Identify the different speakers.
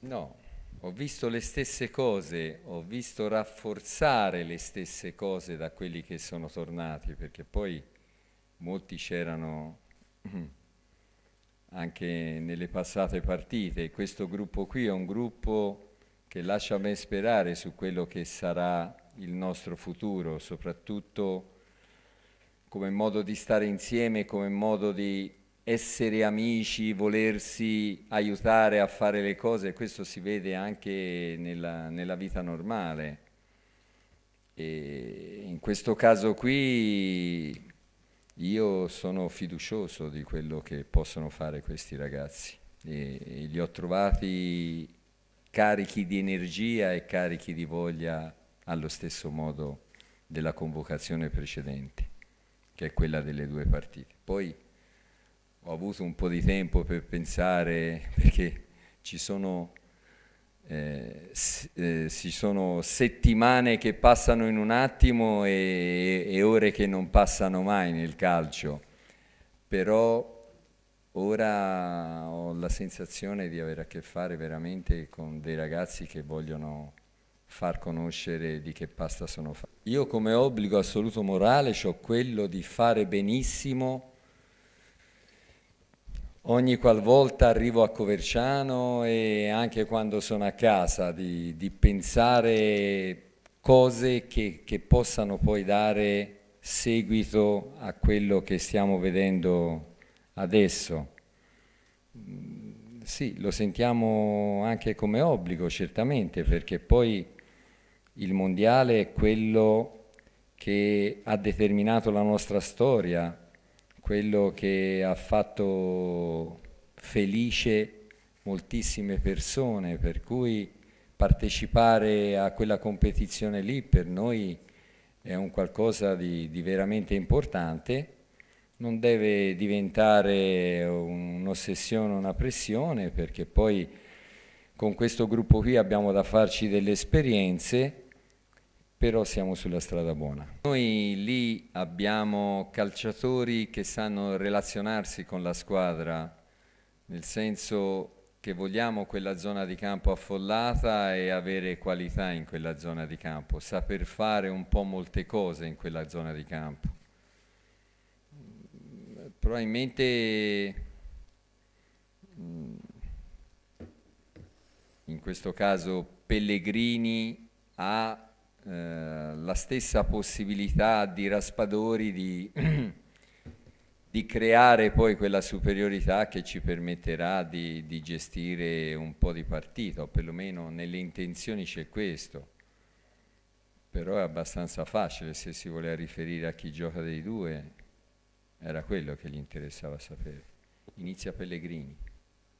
Speaker 1: No, ho visto le stesse cose, ho visto rafforzare le stesse cose da quelli che sono tornati, perché poi molti c'erano anche nelle passate partite. Questo gruppo qui è un gruppo che lascia ben sperare su quello che sarà il nostro futuro, soprattutto come modo di stare insieme, come modo di essere amici, volersi aiutare a fare le cose, questo si vede anche nella, nella vita normale. E in questo caso qui io sono fiducioso di quello che possono fare questi ragazzi e, li ho trovati carichi di energia e carichi di voglia allo stesso modo della convocazione precedente, che è quella delle due partite. Poi, ho avuto un po' di tempo per pensare perché ci sono, eh, eh, ci sono settimane che passano in un attimo e, e, ore che non passano mai nel calcio, però ora ho la sensazione di avere a che fare veramente con dei ragazzi che vogliono far conoscere di che pasta sono fatti. Io come obbligo assoluto morale ho quello di fare benissimo ogni qualvolta arrivo a Coverciano e anche quando sono a casa, di, di pensare cose che, che, possano poi dare seguito a quello che stiamo vedendo adesso. Mm, sì, lo sentiamo anche come obbligo, certamente, perché poi il mondiale è quello che ha determinato la nostra storia, quello che ha fatto felice moltissime persone, per cui partecipare a quella competizione lì per noi è un qualcosa di, di veramente importante, non deve diventare un'ossessione, una pressione, perché poi con questo gruppo qui abbiamo da farci delle esperienze però siamo sulla strada buona. Noi lì abbiamo calciatori che sanno relazionarsi con la squadra, nel senso che vogliamo quella zona di campo affollata e avere qualità in quella zona di campo, saper fare un po' molte cose in quella zona di campo. Probabilmente mm, in questo caso Pellegrini ha la stessa possibilità di Raspadori di, di, creare poi quella superiorità che ci permetterà di, di gestire un po' di partita, o perlomeno nelle intenzioni c'è questo. Però è abbastanza facile se si voleva riferire a chi gioca dei due, era quello che gli interessava sapere. Inizia Pellegrini.